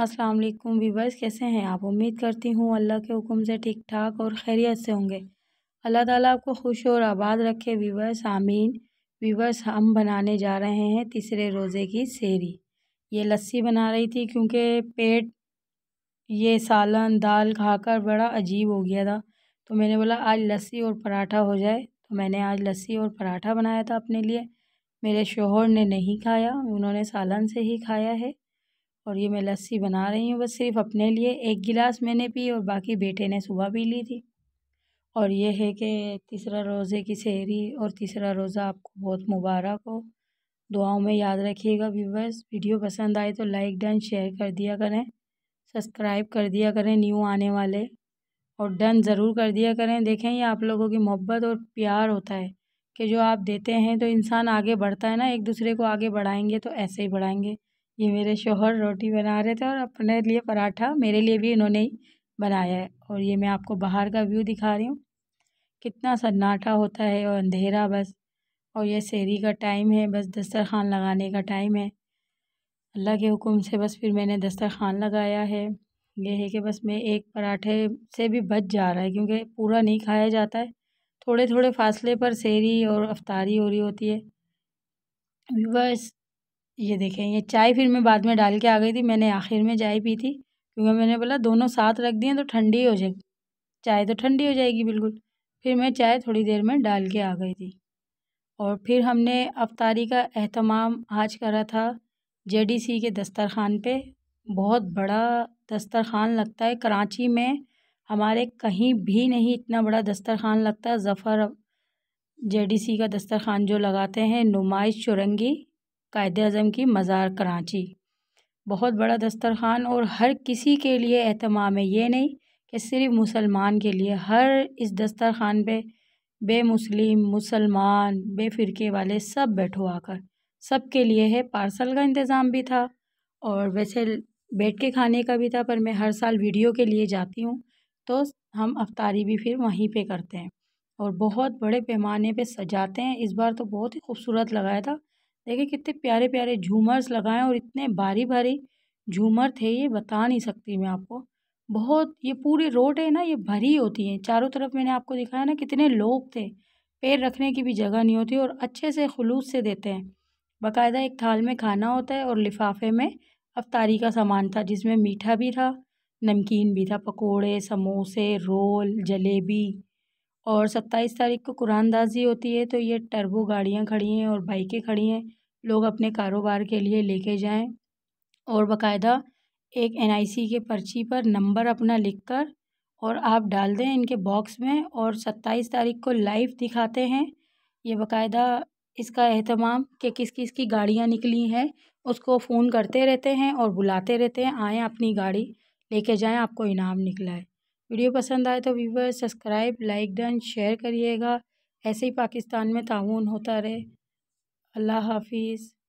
अस्सलाम वालेकुम वीवर्स कैसे हैं आप उम्मीद करती हूँ अल्लाह के हुक्म से ठीक ठाक और खैरियत से होंगे अल्लाह ताला आपको खुश और आबाद रखे वीवर्स आमीन वीबर्स हम बनाने जा रहे हैं तीसरे रोज़े की सेरी ये लस्सी बना रही थी क्योंकि पेट ये सालन दाल खाकर बड़ा अजीब हो गया था तो मैंने बोला आज लस्सी और पराठा हो जाए तो मैंने आज लस्सी और पराठा बनाया था अपने लिए मेरे शोहर ने नहीं खाया उन्होंने सालन से ही खाया है और ये मैं लस्सी बना रही हूँ बस सिर्फ अपने लिए एक गिलास मैंने पी और बाकी बेटे ने सुबह पी ली थी और ये है कि तीसरा रोज़े की सहरी और तीसरा रोज़ा आपको बहुत मुबारक हो दुआओं में याद रखिएगा व्यूवर्स वीडियो पसंद आए तो लाइक डन शेयर कर दिया करें सब्सक्राइब कर दिया करें न्यू आने वाले और डन ज़रूर कर दिया करें देखें ये आप लोगों की मोहब्बत और प्यार होता है कि जो आप देते हैं तो इंसान आगे बढ़ता है ना एक दूसरे को आगे बढ़ाएंगे तो ऐसे ही बढ़ाएंगे ये मेरे शोहर रोटी बना रहे थे और अपने लिए पराठा मेरे लिए भी इन्होंने ही बनाया है और ये मैं आपको बाहर का व्यू दिखा रही हूँ कितना सन्नाटा होता है और अंधेरा बस और ये शेरी का टाइम है बस दस्तरखान लगाने का टाइम है अल्लाह के हुक्म से बस फिर मैंने दस्तरखान लगाया है यह है कि बस मैं एक पराठे से भी बच जा रहा है क्योंकि पूरा नहीं खाया जाता है थोड़े थोड़े फासले पर शेरी और अफ्तारी हो रही होती है बस ये देखें ये चाय फिर मैं बाद में डाल के आ गई थी मैंने आखिर में चाय पी थी क्योंकि मैंने बोला दोनों साथ रख दिए तो ठंडी हो जाएगी चाय तो ठंडी हो जाएगी बिल्कुल फिर मैं चाय थोड़ी देर में डाल के आ गई थी और फिर हमने अफतारी का अहतमाम आज करा था सी के दस्तरखान पे बहुत बड़ा दस्तरखान लगता है कराची में हमारे कहीं भी नहीं इतना बड़ा दस्तरखान लगता है ज़फ़र सी का दस्तरखान जो लगाते हैं नुमाइश चुरंगी कायद अज़म की मज़ार कराची बहुत बड़ा दस्तरखान और हर किसी के लिए अहतमाम है ये नहीं कि सिर्फ मुसलमान के लिए हर इस दस्तरखान पे मुस्लिम मुसलमान बे फिरके वाले सब बैठो आकर सब के लिए है पार्सल का इंतज़ाम भी था और वैसे बैठ के खाने का भी था पर मैं हर साल वीडियो के लिए जाती हूँ तो हम अफ्तारी भी फिर वहीं पे करते हैं और बहुत बड़े पैमाने पे सजाते हैं इस बार तो बहुत ही खूबसूरत लगाया था देखिए कितने प्यारे प्यारे झूमर्स लगाए और इतने भारी भारी झूमर थे ये बता नहीं सकती मैं आपको बहुत ये पूरी रोड है ना ये भरी होती है चारों तरफ मैंने आपको दिखाया ना कितने लोग थे पैर रखने की भी जगह नहीं होती और अच्छे से खलूस से देते हैं बाकायदा एक थाल में खाना होता है और लिफाफे में अफ्तारी का सामान था जिसमें मीठा भी था नमकीन भी था पकोड़े समोसे रोल जलेबी और सत्ताईस तारीख को कुरानदाजी होती है तो ये टर्बो गाड़ियाँ खड़ी हैं और बाइकें खड़ी हैं लोग अपने कारोबार के लिए लेके जाएं और बकायदा एक एनआईसी के पर्ची पर नंबर अपना लिखकर और आप डाल दें इनके बॉक्स में और सत्ताईस तारीख को लाइव दिखाते हैं ये बकायदा इसका अहतमाम कि किस किस की गाड़ियाँ निकली हैं उसको फ़ोन करते रहते हैं और बुलाते रहते हैं आएँ अपनी गाड़ी लेके जाएं आपको इनाम निकला है वीडियो पसंद आए तो व्यूवर सब्सक्राइब लाइक डन शेयर करिएगा ऐसे ही पाकिस्तान में ताउन होता रहे अल्लाह हाफिज़